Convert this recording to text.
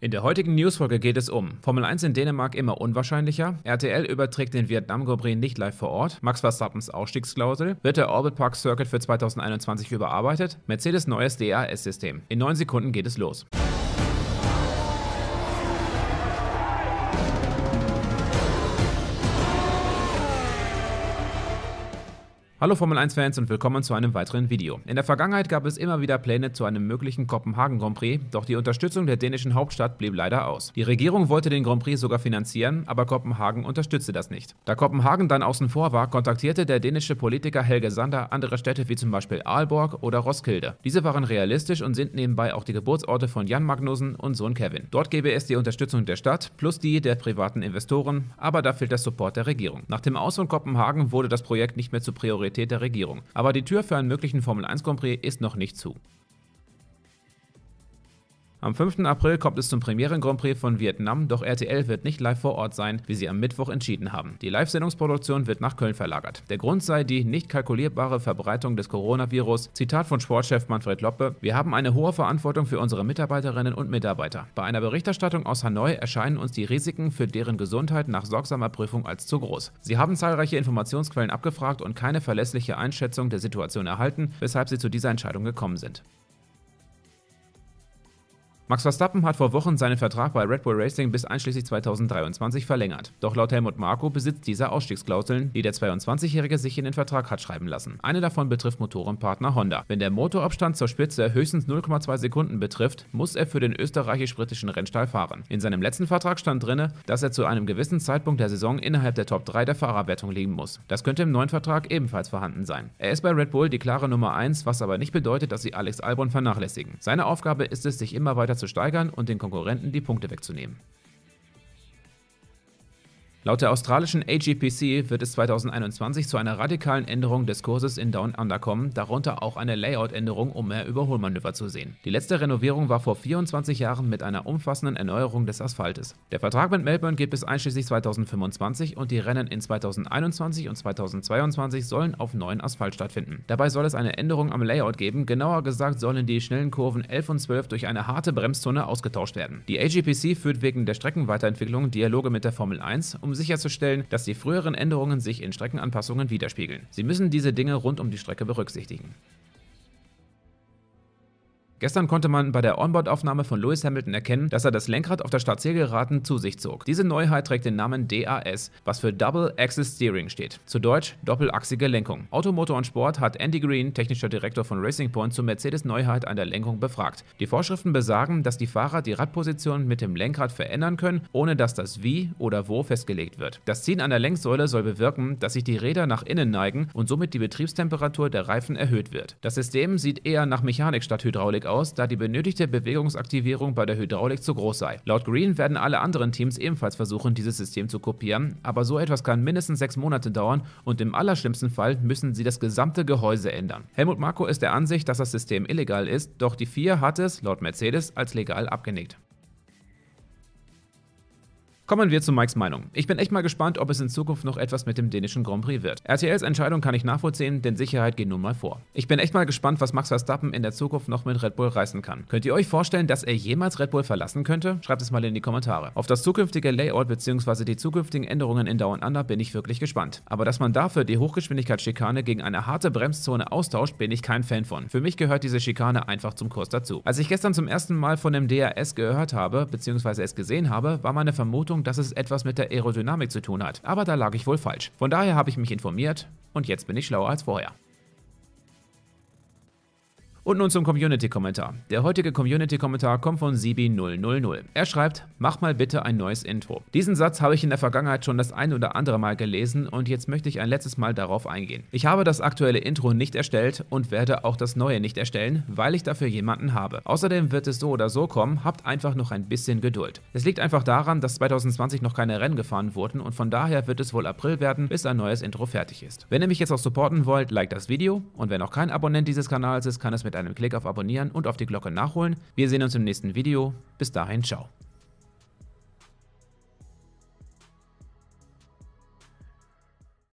In der heutigen Newsfolge geht es um Formel 1 in Dänemark immer unwahrscheinlicher, RTL überträgt den Vietnam Grand Prix nicht live vor Ort, Max Verstappens Ausstiegsklausel, wird der Orbit Park Circuit für 2021 überarbeitet, Mercedes neues das system In 9 Sekunden geht es los. Hallo Formel 1 Fans und willkommen zu einem weiteren Video. In der Vergangenheit gab es immer wieder Pläne zu einem möglichen Kopenhagen Grand Prix, doch die Unterstützung der dänischen Hauptstadt blieb leider aus. Die Regierung wollte den Grand Prix sogar finanzieren, aber Kopenhagen unterstützte das nicht. Da Kopenhagen dann außen vor war, kontaktierte der dänische Politiker Helge Sander andere Städte wie zum Beispiel Aalborg oder Roskilde. Diese waren realistisch und sind nebenbei auch die Geburtsorte von Jan Magnussen und Sohn Kevin. Dort gäbe es die Unterstützung der Stadt plus die der privaten Investoren, aber da fehlt der Support der Regierung. Nach dem Aus von Kopenhagen wurde das Projekt nicht mehr zu Priorität Priorität der Regierung. Aber die Tür für einen möglichen Formel-1 Grand Prix ist noch nicht zu. Am 5. April kommt es zum Premieren-Grand Prix von Vietnam, doch RTL wird nicht live vor Ort sein, wie sie am Mittwoch entschieden haben. Die Live-Sendungsproduktion wird nach Köln verlagert. Der Grund sei die nicht kalkulierbare Verbreitung des Coronavirus. Zitat von Sportchef Manfred Loppe: Wir haben eine hohe Verantwortung für unsere Mitarbeiterinnen und Mitarbeiter. Bei einer Berichterstattung aus Hanoi erscheinen uns die Risiken für deren Gesundheit nach sorgsamer Prüfung als zu groß. Sie haben zahlreiche Informationsquellen abgefragt und keine verlässliche Einschätzung der Situation erhalten, weshalb sie zu dieser Entscheidung gekommen sind. Max Verstappen hat vor Wochen seinen Vertrag bei Red Bull Racing bis einschließlich 2023 verlängert. Doch laut Helmut Marko besitzt dieser Ausstiegsklauseln, die der 22-Jährige sich in den Vertrag hat schreiben lassen. Eine davon betrifft Motorenpartner Honda. Wenn der Motorabstand zur Spitze höchstens 0,2 Sekunden betrifft, muss er für den österreichisch-britischen Rennstall fahren. In seinem letzten Vertrag stand drinne, dass er zu einem gewissen Zeitpunkt der Saison innerhalb der Top 3 der Fahrerwertung liegen muss. Das könnte im neuen Vertrag ebenfalls vorhanden sein. Er ist bei Red Bull die klare Nummer 1, was aber nicht bedeutet, dass sie Alex Albon vernachlässigen. Seine Aufgabe ist es, sich immer weiter zu steigern und den Konkurrenten die Punkte wegzunehmen. Laut der australischen AGPC wird es 2021 zu einer radikalen Änderung des Kurses in Down Under kommen, darunter auch eine Layout-Änderung, um mehr Überholmanöver zu sehen. Die letzte Renovierung war vor 24 Jahren mit einer umfassenden Erneuerung des Asphaltes. Der Vertrag mit Melbourne geht bis einschließlich 2025 und die Rennen in 2021 und 2022 sollen auf neuen Asphalt stattfinden. Dabei soll es eine Änderung am Layout geben, genauer gesagt sollen die schnellen Kurven 11 und 12 durch eine harte Bremszone ausgetauscht werden. Die AGPC führt wegen der Streckenweiterentwicklung Dialoge mit der Formel 1, um sicherzustellen, dass die früheren Änderungen sich in Streckenanpassungen widerspiegeln. Sie müssen diese Dinge rund um die Strecke berücksichtigen. Gestern konnte man bei der Onboard-Aufnahme von Lewis Hamilton erkennen, dass er das Lenkrad auf der Spaziergeraden zu sich zog. Diese Neuheit trägt den Namen DAS, was für Double Axis Steering steht, zu Deutsch doppelachsige Lenkung. Automotor und Sport hat Andy Green, technischer Direktor von Racing Point, zur Mercedes-Neuheit an der Lenkung befragt. Die Vorschriften besagen, dass die Fahrer die Radposition mit dem Lenkrad verändern können, ohne dass das wie oder wo festgelegt wird. Das Ziehen an der Lenksäule soll bewirken, dass sich die Räder nach innen neigen und somit die Betriebstemperatur der Reifen erhöht wird. Das System sieht eher nach Mechanik statt Hydraulik aus, da die benötigte Bewegungsaktivierung bei der Hydraulik zu groß sei. Laut Green werden alle anderen Teams ebenfalls versuchen, dieses System zu kopieren, aber so etwas kann mindestens sechs Monate dauern und im allerschlimmsten Fall müssen sie das gesamte Gehäuse ändern. Helmut Marko ist der Ansicht, dass das System illegal ist, doch die FIA hat es, laut Mercedes, als legal abgenickt. Kommen wir zu Mikes Meinung. Ich bin echt mal gespannt, ob es in Zukunft noch etwas mit dem dänischen Grand Prix wird. RTLs Entscheidung kann ich nachvollziehen, denn Sicherheit geht nun mal vor. Ich bin echt mal gespannt, was Max Verstappen in der Zukunft noch mit Red Bull reißen kann. Könnt ihr euch vorstellen, dass er jemals Red Bull verlassen könnte? Schreibt es mal in die Kommentare. Auf das zukünftige Layout bzw. die zukünftigen Änderungen in Down Under bin ich wirklich gespannt. Aber dass man dafür die Hochgeschwindigkeitsschikane gegen eine harte Bremszone austauscht, bin ich kein Fan von. Für mich gehört diese Schikane einfach zum Kurs dazu. Als ich gestern zum ersten Mal von dem DRS gehört habe bzw. es gesehen habe, war meine Vermutung, Vermutung, dass es etwas mit der Aerodynamik zu tun hat, aber da lag ich wohl falsch. Von daher habe ich mich informiert und jetzt bin ich schlauer als vorher. Und nun zum Community-Kommentar. Der heutige Community-Kommentar kommt von Sibi000. Er schreibt, mach mal bitte ein neues Intro. Diesen Satz habe ich in der Vergangenheit schon das ein oder andere Mal gelesen und jetzt möchte ich ein letztes Mal darauf eingehen. Ich habe das aktuelle Intro nicht erstellt und werde auch das neue nicht erstellen, weil ich dafür jemanden habe. Außerdem wird es so oder so kommen, habt einfach noch ein bisschen Geduld. Es liegt einfach daran, dass 2020 noch keine Rennen gefahren wurden und von daher wird es wohl April werden, bis ein neues Intro fertig ist. Wenn ihr mich jetzt auch supporten wollt, liked das Video und wer noch kein Abonnent dieses Kanals ist, kann es mit einem Klick auf Abonnieren und auf die Glocke nachholen. Wir sehen uns im nächsten Video. Bis dahin, ciao.